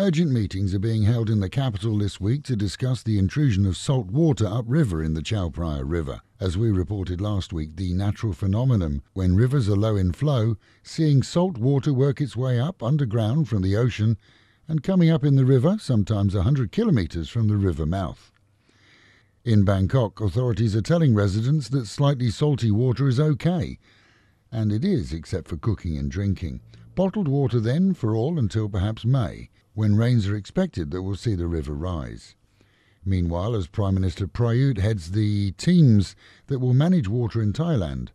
Urgent meetings are being held in the capital this week to discuss the intrusion of salt water upriver in the Chao Phraya River. As we reported last week, the natural phenomenon when rivers are low in flow, seeing salt water work its way up underground from the ocean and coming up in the river, sometimes 100 kilometres from the river mouth. In Bangkok, authorities are telling residents that slightly salty water is okay, and it is except for cooking and drinking. Bottled water then for all until perhaps May, when rains are expected that will see the river rise. Meanwhile, as Prime Minister Prayut heads the teams that will manage water in Thailand,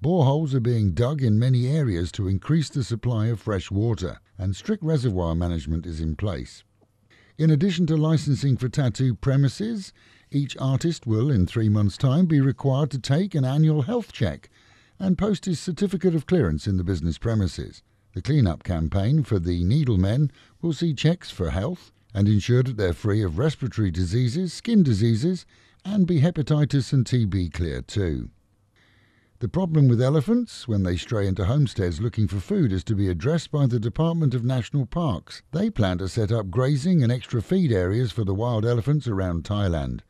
boreholes are being dug in many areas to increase the supply of fresh water, and strict reservoir management is in place. In addition to licensing for tattoo premises, each artist will, in three months' time, be required to take an annual health check and post his certificate of clearance in the business premises. The clean-up campaign for the needlemen will see checks for health and ensure that they're free of respiratory diseases, skin diseases, and be hepatitis and TB clear too. The problem with elephants when they stray into homesteads looking for food is to be addressed by the Department of National Parks. They plan to set up grazing and extra feed areas for the wild elephants around Thailand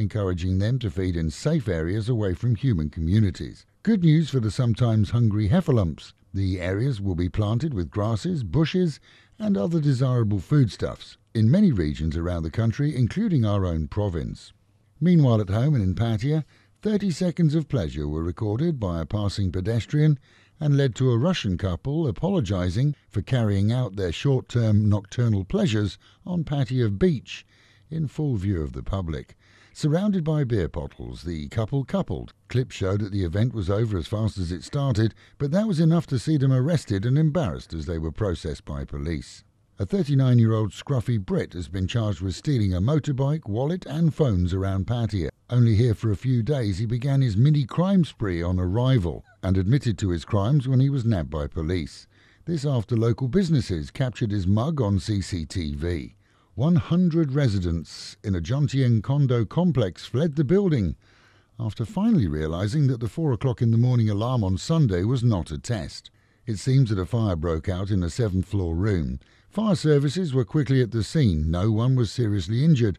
encouraging them to feed in safe areas away from human communities. Good news for the sometimes hungry heffalumps. The areas will be planted with grasses, bushes, and other desirable foodstuffs in many regions around the country, including our own province. Meanwhile, at home and in Patia, 30 seconds of pleasure were recorded by a passing pedestrian and led to a Russian couple apologising for carrying out their short term nocturnal pleasures on Patio Beach in full view of the public. Surrounded by beer bottles, the couple coupled. Clips showed that the event was over as fast as it started, but that was enough to see them arrested and embarrassed as they were processed by police. A 39 year old scruffy Brit has been charged with stealing a motorbike, wallet, and phones around Patia. Only here for a few days, he began his mini crime spree on arrival and admitted to his crimes when he was nabbed by police. This after local businesses captured his mug on CCTV. 100 residents in a Juntian condo complex fled the building after finally realizing that the 4 o'clock in the morning alarm on Sunday was not a test. It seems that a fire broke out in a seventh floor room. Fire services were quickly at the scene. No one was seriously injured,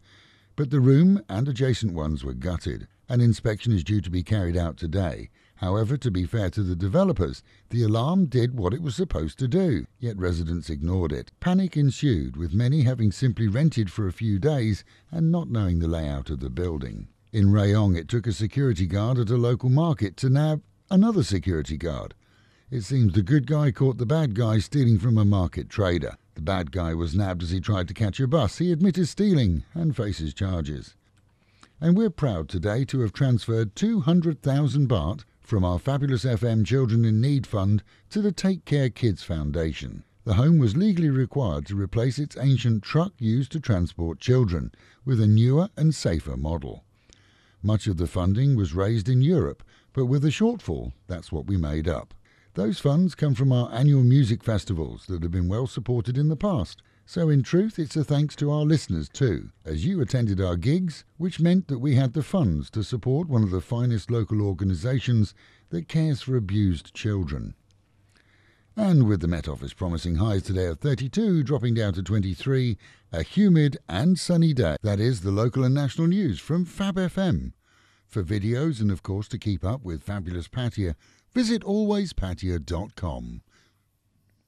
but the room and adjacent ones were gutted. An inspection is due to be carried out today. However, to be fair to the developers, the alarm did what it was supposed to do, yet residents ignored it. Panic ensued, with many having simply rented for a few days and not knowing the layout of the building. In Rayong, it took a security guard at a local market to nab another security guard. It seems the good guy caught the bad guy stealing from a market trader. The bad guy was nabbed as he tried to catch a bus. He admitted stealing and faces charges and we're proud today to have transferred 200,000 baht from our fabulous FM Children in Need Fund to the Take Care Kids Foundation. The home was legally required to replace its ancient truck used to transport children with a newer and safer model. Much of the funding was raised in Europe, but with a shortfall, that's what we made up. Those funds come from our annual music festivals that have been well supported in the past, so, in truth, it's a thanks to our listeners too, as you attended our gigs, which meant that we had the funds to support one of the finest local organisations that cares for abused children. And with the Met Office promising highs today of 32, dropping down to 23, a humid and sunny day. That is the local and national news from Fab FM. For videos and, of course, to keep up with Fabulous Patia, visit alwayspatia.com.